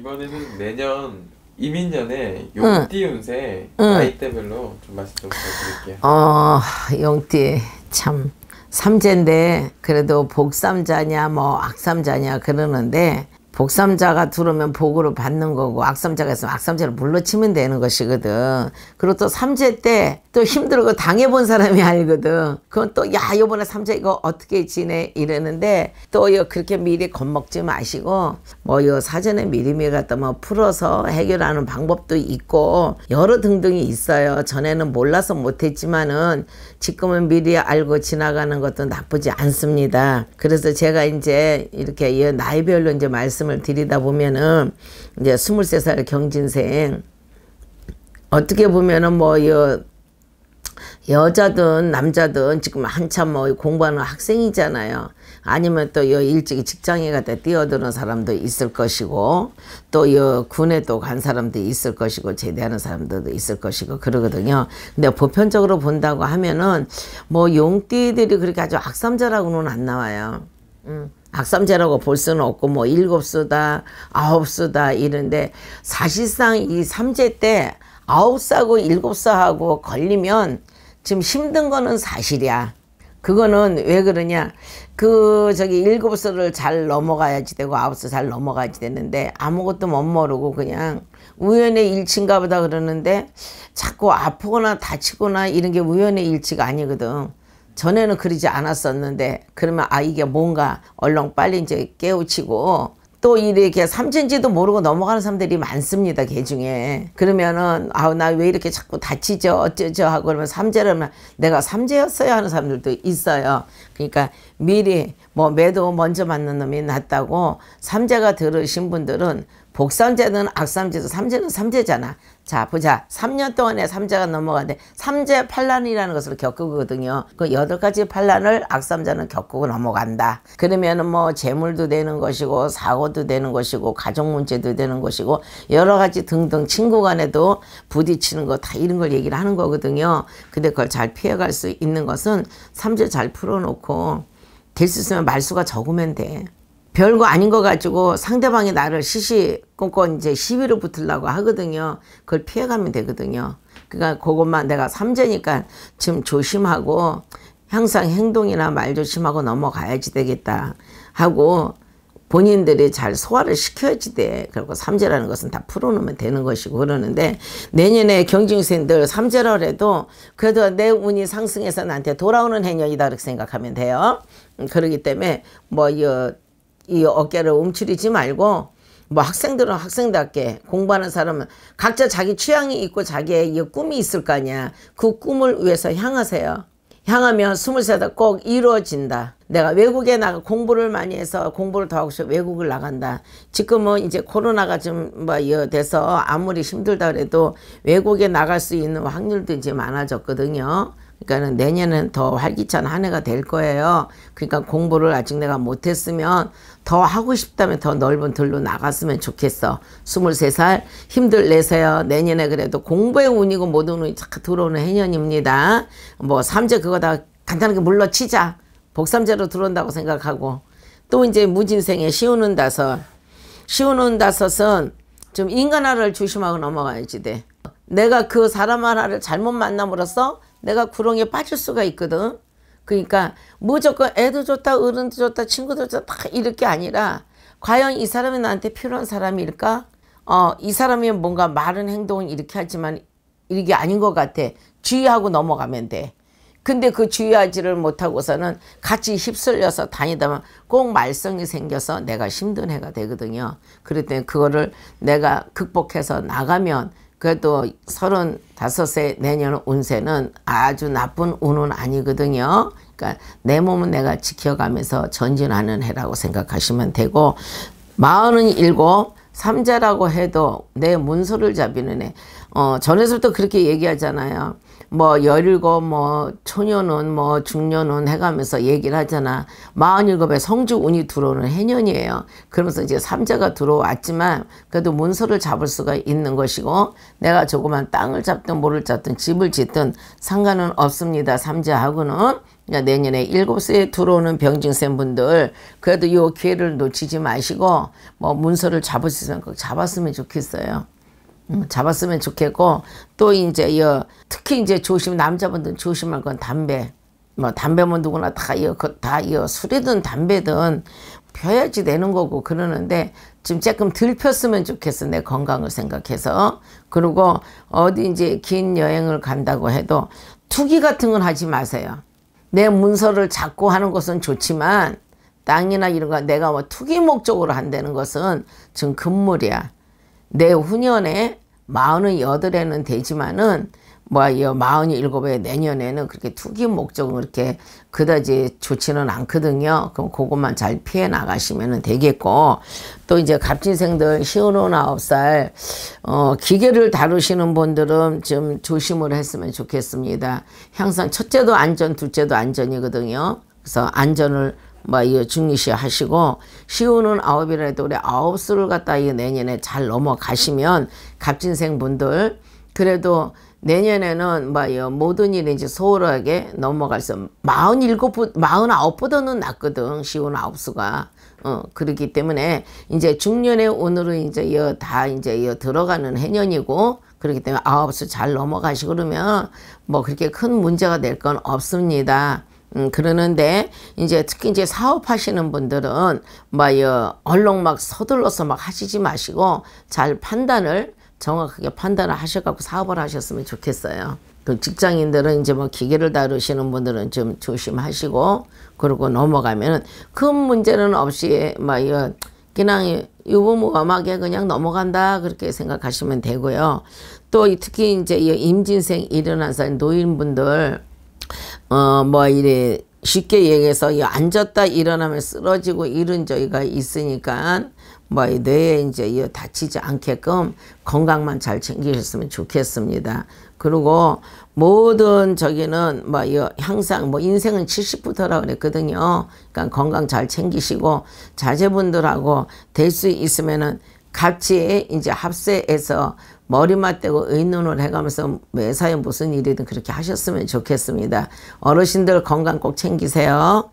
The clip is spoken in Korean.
이번에는 내년 이민년에 용띠 운세 응. 나이대별로 좀 말씀 좀드릴게요 어, 아, 용띠 참 삼재인데 그래도 복삼자냐 뭐 악삼자냐 그러는데 복삼자가 들으면 복으로 받는 거고 악삼자가 있으면 악삼자를 물러치면 되는 것이거든. 그리고 또 삼재 때 또 힘들고 당해본 사람이 알거든. 그건 또야 요번에 삼재 이거 어떻게 지내 이러는데 또 요 그렇게 미리 겁먹지 마시고 뭐 요 사전에 미리미리 갖다 뭐 풀어서 해결하는 방법도 있고 여러 등등이 있어요. 전에는 몰라서 못했지만은 지금은 미리 알고 지나가는 것도 나쁘지 않습니다. 그래서 제가 이제 이렇게 나이별로 이제 말씀 말씀을 드리다 보면은 이제 23살 경진생 어떻게 보면은 뭐 여, 여자든 남자든 지금 한참 뭐 공부하는 학생이잖아요. 아니면 또여 일찍이 직장에 갔다 뛰어드는 사람도 있을 것이고 또여 군에 또 간 사람도 있을 것이고 제대하는 사람들도 있을 것이고 그러거든요. 근데 보편적으로 본다고 하면은 뭐 용띠들이 그렇게 아주 악삼자라고는 안 나와요. 음. 악삼제라고 볼 수는 없고 뭐 일곱 수다 아홉 수다 이런데 사실상 이 삼제 때 아홉 사고 일곱 사하고 걸리면 지금 힘든 거는 사실이야. 그거는 왜 그러냐 그 저기 일곱 수를 잘 넘어가야지 되고 아홉 수잘 넘어가야지 되는데 아무것도 못 모르고 그냥 우연의 일치인가 보다 그러는데 자꾸 아프거나 다치거나 이런 게 우연의 일치가 아니거든 전에는 그러지 않았었는데 그러면 아 이게 뭔가 얼렁 빨리 이제 깨우치고 또 이렇게 삼진지도 모르고 넘어가는 사람들이 많습니다. 개 중에. 그러면은 아우 나 왜 이렇게 자꾸 다치죠 어쩌죠 하고 그러면 삼재라면 내가 삼재였어요 하는 사람들도 있어요. 그러니까 미리 뭐 매도 먼저 맞는 놈이 낫다고 삼재가 들으신 분들은 복삼재는 악삼재도 삼재는 삼재잖아. 자 보자. 3년 동안에 삼재가 넘어가는데 삼재 판란이라는 것을 겪거든요. 그 여덟 가지 판란을 악삼재는 겪고 넘어간다. 그러면은 뭐 재물도 되는 것이고 사고도 되는 것이고 가족 문제도 되는 것이고 여러 가지 등등 친구 간에도 부딪히는 거 다 이런 걸 얘기를 하는 거거든요. 근데 그걸 잘 피해갈 수 있는 것은 삼재 잘 풀어놓고 될수 있으면 말수가 적으면 돼. 별거 아닌 거 가지고 상대방이 나를 시시건건 이제 시비를 붙으려고 하거든요. 그걸 피해가면 되거든요. 그러니까 그것만 내가 삼재니까 지금 조심하고 항상 행동이나 말 조심하고 넘어가야지 되겠다 하고 본인들이 잘 소화를 시켜야지 돼. 그리고 삼재라는 것은 다 풀어놓으면 되는 것이고 그러는데 내년에 경쟁생들 삼재를 해도 그래도 내 운이 상승해서 나한테 돌아오는 해년이다 그렇게 생각하면 돼요. 음, 그러기 때문에 뭐이 이 어깨를 움츠리지 말고 뭐 학생들은 학생답게 공부하는 사람은 각자 자기 취향이 있고 자기의 이 꿈이 있을 거 아니야. 그 꿈을 위해서 향하세요. 향하면 스물 세도꼭 이루어진다. 내가 외국에 나가 공부를 많이 해서 공부를 더 하고 싶어 외국을 나간다. 지금은 이제 코로나가 좀뭐 돼서 아무리 힘들다 그래도 외국에 나갈 수 있는 확률도 이제 많아졌거든요. 그러니까는 내년은 더 활기찬 한 해가 될 거예요. 그러니까 공부를 아직 내가 못했으면 더 하고 싶다면 더 넓은 들로 나갔으면 좋겠어. 23살 힘들 내세요. 내년에 그래도 공부의 운이고 모든 운이 착 들어오는 해년입니다. 뭐 삼재 그거 다 간단하게 물러치자. 복삼재로 들어온다고 생각하고 또 이제 무진생에 시우는 다섯 시우는 다섯은 좀 인간화를 조심하고 넘어가야지 돼. 내가 그 사람 하나를 잘못 만남으로써 내가 구렁이에 빠질 수가 있거든. 그러니까 무조건 애도 좋다, 어른도 좋다, 친구도 좋다 이렇게 아니라 과연 이 사람이 나한테 필요한 사람일까? 어, 이 사람이 뭔가 말은 행동은 이렇게 하지만 이게 아닌 것 같아. 주의하고 넘어가면 돼. 근데 그 주의하지를 못하고서는 같이 휩쓸려서 다니다만 꼭 말썽이 생겨서 내가 힘든 해가 되거든요. 그랬더니 그거를 내가 극복해서 나가면 그래도 3 5의 내년 운세는 아주 나쁜 운은 아니거든요. 그러니까 내 몸은 내가 지켜가면서 전진하는 해라고 생각하시면 되고 마흔은 일곱 삼자라고 해도 내 문서를 잡이는 해. 어, 전에서부터 그렇게 얘기하잖아요. 뭐 열일곱 뭐 초년은 뭐 중년은 해가면서 얘기를 하잖아. 마흔일곱에 성주운이 들어오는 해년이에요. 그러면서 이제 삼자가 들어왔지만 그래도 문서를 잡을 수가 있는 것이고 내가 조그만 땅을 잡든 모를 잡든 집을 짓든 상관은 없습니다. 삼자하고는 그러니까 내년에 일곱 세에 들어오는 병진센 분들 그래도 이 기회를 놓치지 마시고 뭐 문서를 잡을 수 있으면 꼭 잡았으면 좋겠어요. 뭐 잡았으면 좋겠고 또 이제 여 특히 이제 조심 남자분들 조심할 건 담배 뭐 담배면 누구나 다이다이 그 술이든 담배든 펴야지 되는 거고 그러는데 지금 조금 들 폈으면 좋겠어 내 건강을 생각해서 그리고 어디 이제 긴 여행을 간다고 해도 투기 같은 건 하지 마세요 내 문서를 잡고 하는 것은 좋지만 땅이나 이런 거 내가 뭐 투기 목적으로 한다는 것은 지금 금물이야 내 후년에 마흔은 여덟에는 되지만은 뭐여 마흔이 일곱에 내년에는 그렇게 투기 목적은 그렇게 그다지 좋지는 않거든요. 그럼 그것만 잘 피해 나가시면 되겠고 또 이제 갑진생들 시으로 아홉 살 어, 기계를 다루시는 분들은 좀 조심을 했으면 좋겠습니다. 항상 첫째도 안전, 둘째도 안전이거든요. 그래서 안전을 뭐, 이거 증시 하시고 시우는 아홉이라도 우리 아홉 수를 갖다 이 내년에 잘 넘어가시면 갑진생 분들 그래도 내년에는 뭐요 모든 일이 이제 소홀하게 넘어갈 수 마흔 일곱 마흔 아홉보다는 낫거든 시운 아홉 수가 어 그렇기 때문에 이제 중년에 오늘은 이제 여다 이제 여 들어가는 해년이고 그렇기 때문에 아홉 수잘 넘어가시 고 그러면 뭐 그렇게 큰 문제가 될 건 없습니다. 음, 그러는데 이제 특히 이제 사업하시는 분들은 막여 뭐 얼렁 막 서둘러서 막 하시지 마시고 잘 판단을 정확하게 판단을 하셔갖고 사업을 하셨으면 좋겠어요. 그 직장인들은 이제 뭐 기계를 다루시는 분들은 좀 조심하시고 그러고 넘어가면은 큰 문제는 없이 막여 뭐 그냥 유부무감하게 그냥 넘어간다 그렇게 생각하시면 되고요. 또 특히 이제 임진생 일어난 살 노인분들 어, 뭐 이래 쉽게 얘기해서 이 앉았다 일어나면 쓰러지고 이런 저희가 있으니까 뭐이 뇌에 이제 이 다치지 않게끔 건강만 잘 챙기셨으면 좋겠습니다. 그리고 모든 저기는 뭐이 항상 뭐 인생은 70부터라 그랬거든요. 그러니까 건강 잘 챙기시고 자제분들하고 될 수 있으면은 같이 이제 합세해서 머리 맞대고 의논을 해가면서 매사에 무슨 일이든 그렇게 하셨으면 좋겠습니다. 어르신들 건강 꼭 챙기세요.